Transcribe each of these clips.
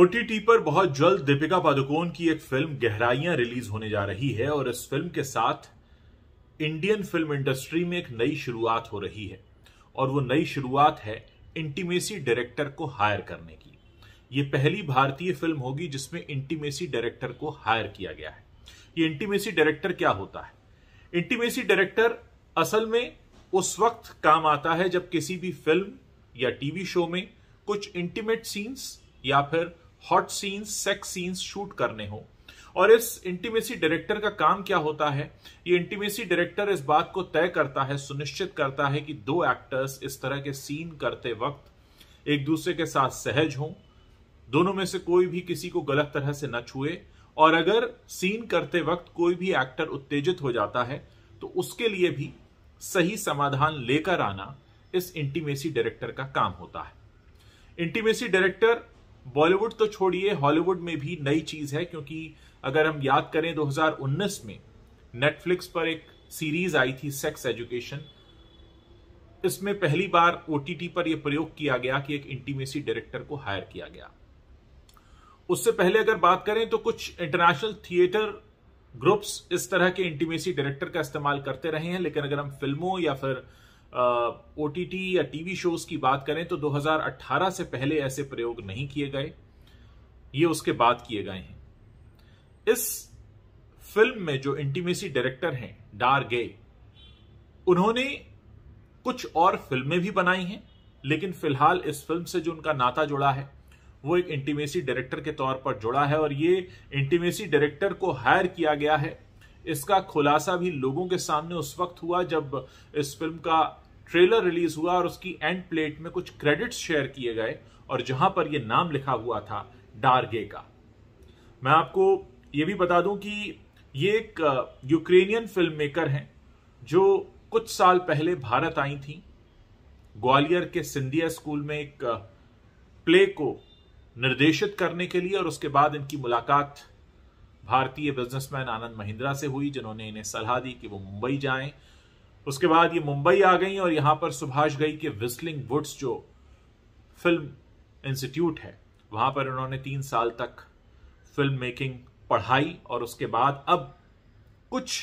OTT पर बहुत जल्द दीपिका पादुकोण की एक फिल्म गहराइयां रिलीज होने जा रही है और इस फिल्म के साथ इंडियन फिल्म इंडस्ट्री में एक नई शुरुआत हो रही है और वो नई शुरुआत है इंटीमेसी डायरेक्टर को हायर करने की ये पहली भारतीय फिल्म होगी जिसमें इंटीमेसी डायरेक्टर को हायर किया गया है ये इंटीमेसी डायरेक्टर क्या होता है इंटीमेसी डायरेक्टर असल में उस वक्त काम आता है जब किसी भी फिल्म या टीवी शो में कुछ इंटीमेट सीन्स या फिर hot scenes sex scenes shoot करने हो और इस इंटीमेसी डायरेक्टर का काम क्या होता है ये इंटीमेसी डायरेक्टर इस बात को तय करता है सुनिश्चित करता है कि दो एक्टर्स इस तरह के सीन करते वक्त एक दूसरे के साथ सहज हों दोनों में से कोई भी किसी को गलत तरह से न छुए और अगर सीन करते वक्त कोई भी एक्टर उत्तेजित हो जाता है तो उसके लिए भी सही समाधान लेकर आना इस इंटीमेसी डायरेक्टर का काम होता है इंटीमेसी डायरेक्टर बॉलीवुड तो छोड़िए हॉलीवुड में भी नई चीज है क्योंकि अगर हम याद करें 2019 में नेटफ्लिक्स पर एक सीरीज आई थी सेक्स एजुकेशन इसमें पहली बार ओटीटी पर यह प्रयोग किया गया कि एक इंटीमेसी डायरेक्टर को हायर किया गया उससे पहले अगर बात करें तो कुछ इंटरनेशनल थिएटर ग्रुप्स इस तरह के इंटीमेसी डायरेक्टर का इस्तेमाल करते रहे हैं लेकिन अगर हम फिल्मों या फिर ओ या टीवी शोज की बात करें तो 2018 से पहले ऐसे प्रयोग नहीं किए गए ये उसके बाद किए गए हैं इस फिल्म में जो इंटीमेसी डायरेक्टर हैं डार गे उन्होंने कुछ और फिल्में भी बनाई हैं लेकिन फिलहाल इस फिल्म से जो उनका नाता जुड़ा है वो एक इंटीमेसी डायरेक्टर के तौर पर जुड़ा है और ये इंटीमेसी डायरेक्टर को हायर किया गया है इसका खुलासा भी लोगों के सामने उस वक्त हुआ जब इस फिल्म का ट्रेलर रिलीज हुआ और उसकी एंड प्लेट में कुछ क्रेडिट्स शेयर किए गए और जहां पर यह नाम लिखा हुआ था डार्गे का मैं आपको यह भी बता दूं कि ये एक यूक्रेनियन फिल्म मेकर हैं जो कुछ साल पहले भारत आई थी ग्वालियर के सिंधिया स्कूल में एक प्ले को निर्देशित करने के लिए और उसके बाद इनकी मुलाकात भारतीय बिजनेसमैन आनंद महिंद्रा से हुई जिन्होंने इन्हें सलाह दी कि वो मुंबई जाएं उसके बाद ये मुंबई आ गई और यहां पर सुभाष गई के विस्लिंग वुड्स जो फिल्म इंस्टीट्यूट है वहां पर उन्होंने तीन साल तक फिल्म मेकिंग पढ़ाई और उसके बाद अब कुछ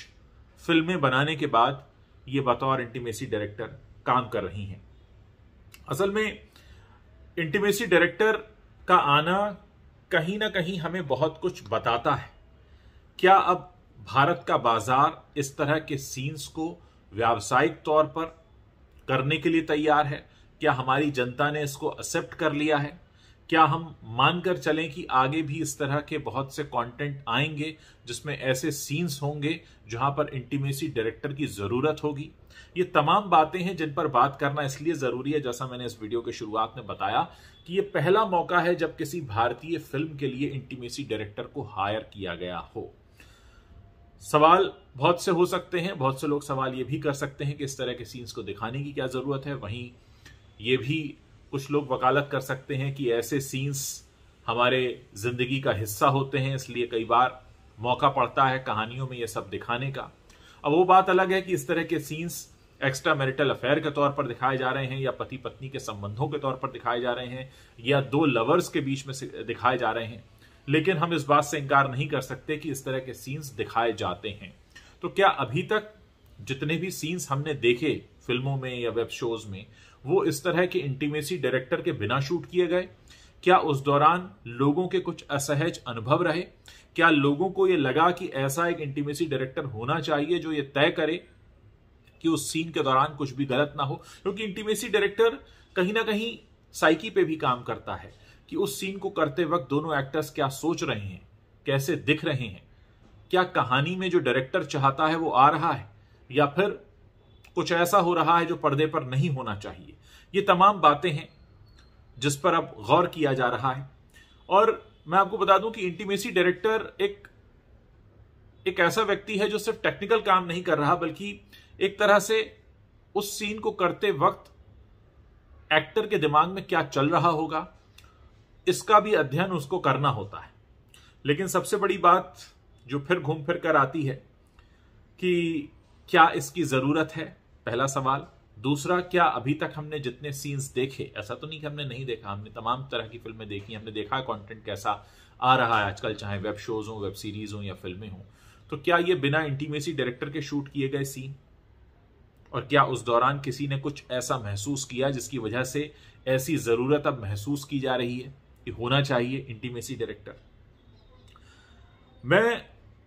फिल्में बनाने के बाद ये बतौर इंटीमेसी डायरेक्टर काम कर रही हैं असल में इंटीमेसी डायरेक्टर का आना कहीं ना कहीं हमें बहुत कुछ बताता है क्या अब भारत का बाजार इस तरह के सीन्स को व्यावसायिक तौर पर करने के लिए तैयार है क्या हमारी जनता ने इसको एक्सेप्ट कर लिया है क्या हम मानकर चलें कि आगे भी इस तरह के बहुत से कंटेंट आएंगे जिसमें ऐसे सीन्स होंगे जहां पर इंटीमेसी डायरेक्टर की ज़रूरत होगी ये तमाम बातें हैं जिन पर बात करना इसलिए ज़रूरी है जैसा मैंने इस वीडियो के शुरुआत में बताया कि ये पहला मौका है जब किसी भारतीय फिल्म के लिए इंटीमेसी डायरेक्टर को हायर किया गया हो सवाल बहुत से हो सकते हैं बहुत से लोग सवाल ये भी कर सकते हैं कि इस तरह के सीन्स को दिखाने की क्या ज़रूरत है वहीं ये भी कुछ लोग वकालत कर सकते हैं कि ऐसे सीन्स हमारे ज़िंदगी का हिस्सा होते हैं इसलिए कई बार मौका पड़ता है कहानियों में ये सब दिखाने का अब वो बात अलग है कि इस तरह के सीन्स एक्स्ट्रा मैरिटल अफेयर के तौर पर दिखाए जा रहे हैं या पति पत्नी के संबंधों के तौर पर दिखाए जा रहे हैं या दो लवर्स के बीच में दिखाए जा रहे हैं लेकिन हम इस बात से इनकार नहीं कर सकते कि इस तरह के सीन्स दिखाए जाते हैं तो क्या अभी तक जितने भी सीन्स हमने देखे फिल्मों में या वेब शोज में वो इस तरह के इंटीमेसी डायरेक्टर के बिना शूट किए गए क्या उस दौरान लोगों के कुछ असहज अनुभव रहे क्या लोगों को ये लगा कि ऐसा एक इंटीमेसी डायरेक्टर होना चाहिए जो ये तय करे कि उस सीन के दौरान कुछ भी गलत ना हो क्योंकि इंटीमेसी डायरेक्टर कहीं ना कहीं साइकी पे भी काम करता है कि उस सीन को करते वक्त दोनों एक्टर्स क्या सोच रहे हैं कैसे दिख रहे हैं क्या कहानी में जो डायरेक्टर चाहता है वो आ रहा है या फिर कुछ ऐसा हो रहा है जो पर्दे पर नहीं होना चाहिए ये तमाम बातें हैं जिस पर अब गौर किया जा रहा है और मैं आपको बता दूं कि इंटीमेसी डायरेक्टर एक एक ऐसा व्यक्ति है जो सिर्फ टेक्निकल काम नहीं कर रहा बल्कि एक तरह से उस सीन को करते वक्त एक्टर के दिमाग में क्या चल रहा होगा इसका भी अध्ययन उसको करना होता है लेकिन सबसे बड़ी बात जो फिर घूम फिर कर आती है कि क्या इसकी ज़रूरत है पहला सवाल दूसरा क्या अभी तक हमने जितने सीन्स देखे ऐसा तो नहीं कि हमने नहीं देखा हमने तमाम तरह की फिल्में देखी हमने देखा कंटेंट कैसा आ रहा है आजकल चाहे वेब शोज हो वेब सीरीज हो या फिल्में हों तो क्या ये बिना इंटीमेसी डायरेक्टर के शूट किए गए सीन और क्या उस दौरान किसी ने कुछ ऐसा महसूस किया जिसकी वजह से ऐसी ज़रूरत अब महसूस की जा रही है कि होना चाहिए इंटीमेसी डायरेक्टर मैं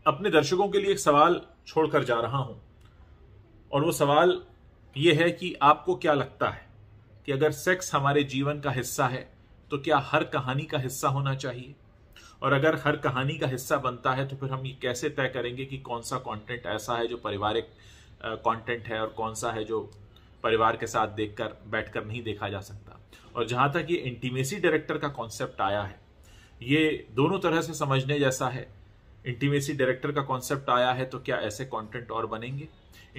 अपने दर्शकों के लिए एक सवाल छोड़कर जा रहा हूं और वो सवाल ये है कि आपको क्या लगता है कि अगर सेक्स हमारे जीवन का हिस्सा है तो क्या हर कहानी का हिस्सा होना चाहिए और अगर हर कहानी का हिस्सा बनता है तो फिर हम ये कैसे तय करेंगे कि कौन सा कंटेंट ऐसा है जो पारिवारिक कंटेंट है और कौन सा है जो परिवार के साथ देखकर बैठकर नहीं देखा जा सकता और जहां तक ये इंटीमेसी डायरेक्टर का कॉन्सेप्ट आया है ये दोनों तरह से समझने जैसा है इंटीमेसी डायरेक्टर का कॉन्सेप्ट आया है तो क्या ऐसे कंटेंट और बनेंगे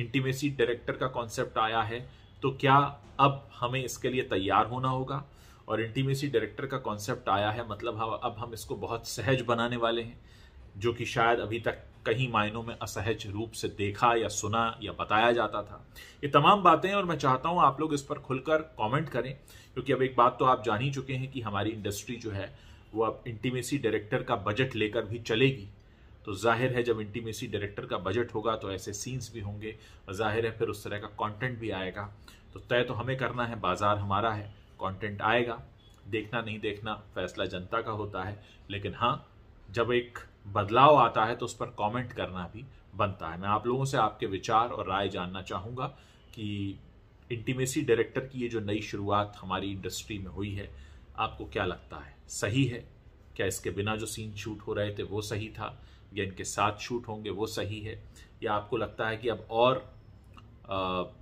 इंटीमेसी डायरेक्टर का कॉन्सेप्ट आया है तो क्या अब हमें इसके लिए तैयार होना होगा और इंटीमेसी डायरेक्टर का कॉन्सेप्ट आया है मतलब हाँ, अब हम इसको बहुत सहज बनाने वाले हैं जो कि शायद अभी तक कहीं मायनों में असहज रूप से देखा या सुना या बताया जाता था ये तमाम बातें और मैं चाहता हूँ आप लोग इस पर खुलकर कमेंट करें क्योंकि अब एक बात तो आप जान ही चुके हैं कि हमारी इंडस्ट्री जो है वो अब इंटीमेसी डायरेक्टर का बजट लेकर भी चलेगी तो जाहिर है जब इंटीमेसी डायरेक्टर का बजट होगा तो ऐसे सीन्स भी होंगे और जाहिर है फिर उस तरह का कंटेंट भी आएगा तो तय तो हमें करना है बाजार हमारा है कंटेंट आएगा देखना नहीं देखना फैसला जनता का होता है लेकिन हाँ जब एक बदलाव आता है तो उस पर कमेंट करना भी बनता है मैं आप लोगों से आपके विचार और राय जानना चाहूँगा कि इंटीमेसी डायरेक्टर की ये जो नई शुरुआत हमारी इंडस्ट्री में हुई है आपको क्या लगता है सही है क्या इसके बिना जो सीन शूट हो रहे थे वो सही था या इनके साथ शूट होंगे वो सही है या आपको लगता है कि अब और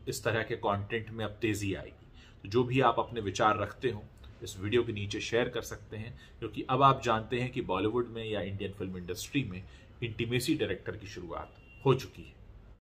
इस तरह के कंटेंट में अब तेज़ी आएगी तो जो भी आप अपने विचार रखते हो इस वीडियो के नीचे शेयर कर सकते हैं क्योंकि अब आप जानते हैं कि बॉलीवुड में या इंडियन फिल्म इंडस्ट्री में इंटीमेसी डायरेक्टर की शुरुआत हो चुकी है